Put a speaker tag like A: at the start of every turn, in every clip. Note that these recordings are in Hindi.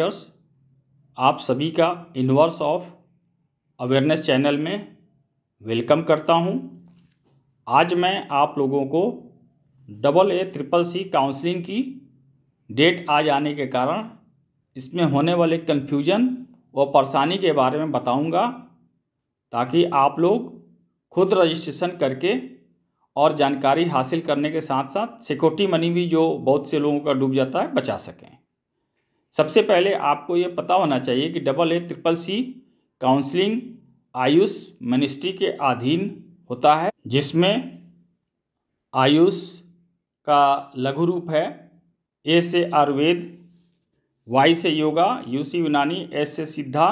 A: डॉक्टर्स आप सभी का इनवर्स ऑफ अवेयरनेस चैनल में वेलकम करता हूं आज मैं आप लोगों को double A triple C counselling की डेट आ जाने के कारण इसमें होने वाले कन्फ्यूजन व परेशानी के बारे में बताऊंगा ताकि आप लोग खुद रजिस्ट्रेशन करके और जानकारी हासिल करने के साथ साथ सिक्योरिटी मनी भी जो बहुत से लोगों का डूब जाता है बचा सकें सबसे पहले आपको ये पता होना चाहिए कि double A triple C counselling AYUSH ministry के अधीन होता है जिसमें आयुष का लघु रूप है ए से आयुर्वेद वाई से योगा यू सी यूनानी एस से सिद्धा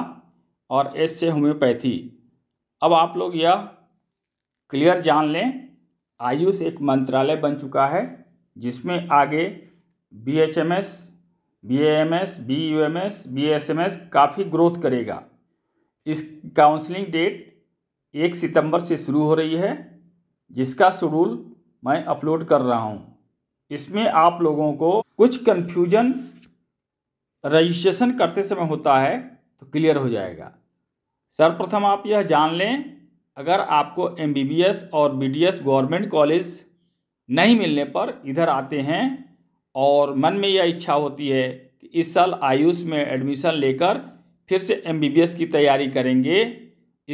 A: और एस से होम्योपैथी अब आप लोग यह क्लियर जान लें आयुष एक मंत्रालय बन चुका है जिसमें आगे B H M S B M S B U M S B S M S काफ़ी ग्रोथ करेगा इस काउंसलिंग डेट एक सितंबर से शुरू हो रही है जिसका शेड्यूल मैं अपलोड कर रहा हूँ इसमें आप लोगों को कुछ कन्फ्यूजन रजिस्ट्रेशन करते समय होता है तो क्लियर हो जाएगा सर्वप्रथम आप यह जान लें अगर आपको एम और बी गवर्नमेंट कॉलेज नहीं मिलने पर इधर आते हैं और मन में यह इच्छा होती है कि इस साल आयुष में एडमिशन लेकर फिर से एम की तैयारी करेंगे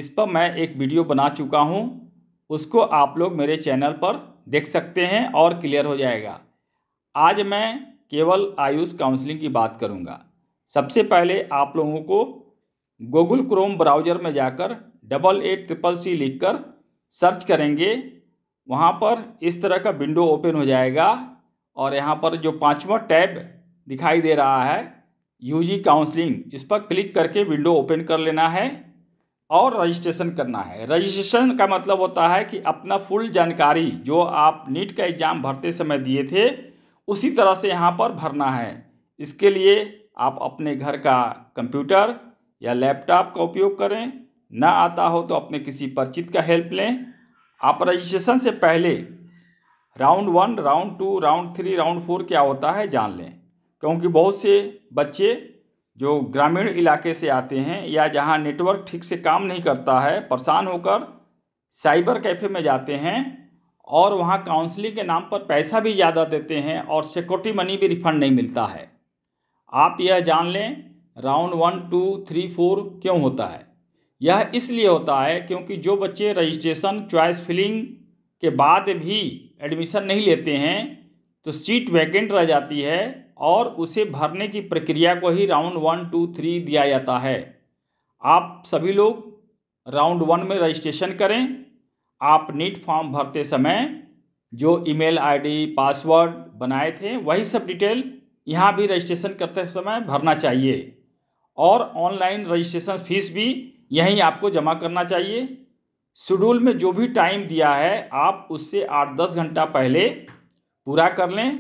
A: इस पर मैं एक वीडियो बना चुका हूँ उसको आप लोग मेरे चैनल पर देख सकते हैं और क्लियर हो जाएगा आज मैं केवल आयुष काउंसलिंग की बात करूँगा सबसे पहले आप लोगों को गूगल क्रोम ब्राउज़र में जाकर डबल एट ट्रिपल सी लिख कर सर्च करेंगे वहाँ पर इस तरह का विंडो ओपन हो जाएगा और यहाँ पर जो पाँचवा टैब दिखाई दे रहा है यूजी काउंसलिंग इस पर क्लिक करके विंडो ओपन कर लेना है और रजिस्ट्रेशन करना है रजिस्ट्रेशन का मतलब होता है कि अपना फुल जानकारी जो आप नीट का एग्ज़ाम भरते समय दिए थे उसी तरह से यहाँ पर भरना है इसके लिए आप अपने घर का कंप्यूटर या लैपटॉप का उपयोग करें ना आता हो तो अपने किसी परिचित का हेल्प लें आप रजिस्ट्रेशन से पहले round one round two round three round four क्या होता है जान लें क्योंकि बहुत से बच्चे जो ग्रामीण इलाके से आते हैं या जहाँ नेटवर्क ठीक से काम नहीं करता है परेशान होकर साइबर कैफ़े में जाते हैं और वहाँ काउंसलिंग के नाम पर पैसा भी ज़्यादा देते हैं और सिक्योरिटी मनी भी रिफंड नहीं मिलता है आप यह जान लें round one two three four क्यों होता है यह इसलिए होता है क्योंकि जो बच्चे रजिस्ट्रेशन चॉइस फिलिंग के बाद भी एडमिशन नहीं लेते हैं तो सीट वैकेंट रह जाती है और उसे भरने की प्रक्रिया को ही राउंड वन टू थ्री दिया जाता है आप सभी लोग राउंड वन में रजिस्ट्रेशन करें आप नीट फॉर्म भरते समय जो ईमेल आईडी पासवर्ड बनाए थे वही सब डिटेल यहाँ भी रजिस्ट्रेशन करते समय भरना चाहिए और ऑनलाइन रजिस्ट्रेशन फीस भी यहीं आपको जमा करना चाहिए शेड्यूल में जो भी टाइम दिया है आप उससे आठ दस घंटा पहले पूरा कर लें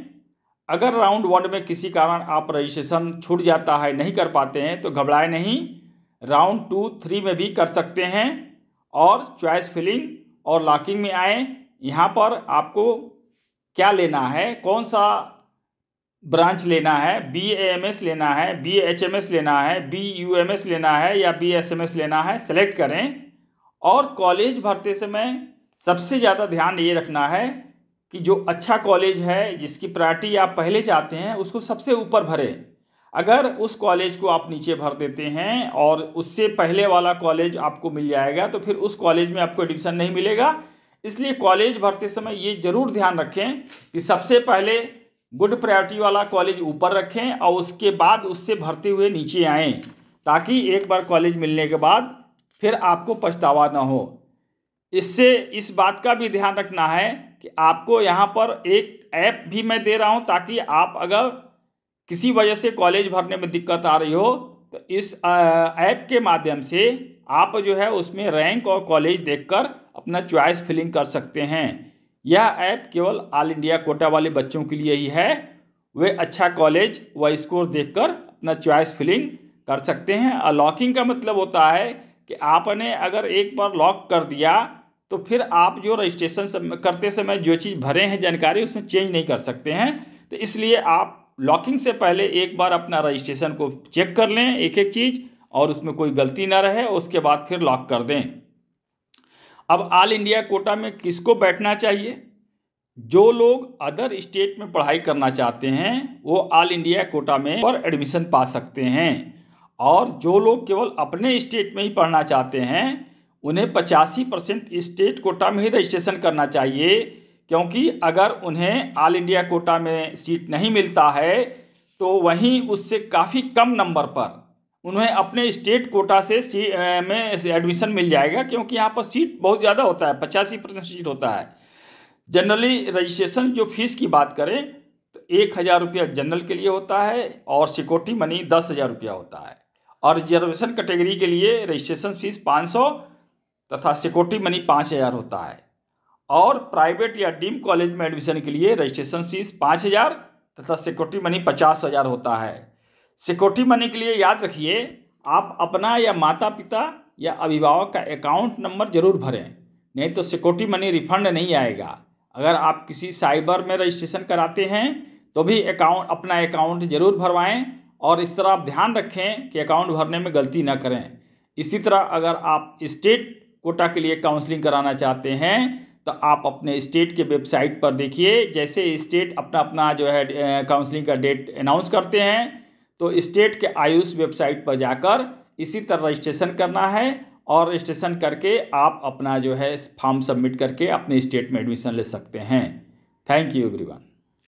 A: अगर राउंड वन में किसी कारण आप रजिस्ट्रेशन छूट जाता है नहीं कर पाते हैं तो घबराए नहीं राउंड टू थ्री में भी कर सकते हैं और चॉइस फिलिंग और लॉकिंग में आए यहाँ पर आपको क्या लेना है कौन सा ब्रांच लेना है बी एम एस लेना है बी एच एम एस लेना है बी यू एम एस लेना है या बी एस एम एस लेना है सेलेक्ट करें और कॉलेज भरते समय सबसे ज़्यादा ध्यान ये रखना है कि जो अच्छा कॉलेज है जिसकी प्रायरिटी आप पहले चाहते हैं उसको सबसे ऊपर भरें अगर उस कॉलेज को आप नीचे भर देते हैं और उससे पहले वाला कॉलेज आपको मिल जाएगा तो फिर उस कॉलेज में आपको एडमिशन नहीं मिलेगा इसलिए कॉलेज भरते समय ये ज़रूर ध्यान रखें कि सबसे पहले गुड प्रायोरिटी वाला कॉलेज ऊपर रखें और उसके बाद उससे भरते हुए नीचे आएँ ताकि एक बार कॉलेज मिलने के बाद फिर आपको पछतावा ना हो इससे इस बात का भी ध्यान रखना है कि आपको यहाँ पर एक ऐप भी मैं दे रहा हूँ ताकि आप अगर किसी वजह से कॉलेज भरने में दिक्कत आ रही हो तो इस ऐप के माध्यम से आप जो है उसमें रैंक और कॉलेज देखकर अपना चॉइस फिलिंग कर सकते हैं यह ऐप केवल ऑल इंडिया कोटा वाले बच्चों के लिए ही है वे अच्छा कॉलेज व स्कोर देखकर अपना चॉइस फिलिंग कर सकते हैं अलॉकिंग का मतलब होता है कि आपने अगर एक बार लॉक कर दिया तो फिर आप जो रजिस्ट्रेशन करते समय जो चीज़ भरे हैं जानकारी उसमें चेंज नहीं कर सकते हैं तो इसलिए आप लॉकिंग से पहले एक बार अपना रजिस्ट्रेशन को चेक कर लें एक एक चीज़ और उसमें कोई गलती ना रहे उसके बाद फिर लॉक कर दें अब ऑल इंडिया कोटा में किसको बैठना चाहिए जो लोग अदर स्टेट में पढ़ाई करना चाहते हैं वो ऑल इंडिया कोटा में और एडमिशन पा सकते हैं और जो लोग केवल अपने स्टेट में ही पढ़ना चाहते हैं उन्हें पचासी परसेंट स्टेट कोटा में ही रजिस्ट्रेशन करना चाहिए क्योंकि अगर उन्हें ऑल इंडिया कोटा में सीट नहीं मिलता है तो वहीं उससे काफ़ी कम नंबर पर उन्हें अपने स्टेट कोटा से सी में एडमिशन मिल जाएगा क्योंकि यहाँ पर सीट बहुत ज़्यादा होता है पचासी परसेंट सीट होता है जनरली रजिस्ट्रेशन जो फीस की बात करें तो एक हज़ार रुपया जनरल के लिए होता है और सिक्योरिटी मनी दस हज़ार रुपया होता है और रिजर्वेशन कैटेगरी के लिए रजिस्ट्रेशन फीस पाँच सौ तथा सिक्योरिटी मनी पाँच हज़ार होता है और प्राइवेट या डीम कॉलेज में एडमिशन के लिए रजिस्ट्रेशन फीस पाँच हज़ार तथा सिक्योरिटी मनी पचास हज़ार होता है सिक्योरिटी मनी के लिए याद रखिए आप अपना या माता पिता या अभिभावक का अकाउंट नंबर जरूर भरें नहीं तो सिक्योरिटी मनी रिफंड नहीं आएगा अगर आप किसी साइबर में रजिस्ट्रेशन कराते हैं तो भी अकाउंट अपना अकाउंट जरूर भरवाएं और इस तरह आप ध्यान रखें कि अकाउंट भरने में गलती ना करें इसी तरह अगर आप स्टेट कोटा के लिए काउंसलिंग कराना चाहते हैं तो आप अपने स्टेट के वेबसाइट पर देखिए जैसे स्टेट अपना अपना जो है काउंसलिंग का डेट अनाउंस करते हैं तो स्टेट के आयुष वेबसाइट पर जाकर इसी तरह रजिस्ट्रेशन करना है और रजिस्ट्रेशन करके आप अपना जो है फॉर्म सबमिट करके अपने स्टेट में एडमिशन ले सकते हैं थैंक यू एवरीवन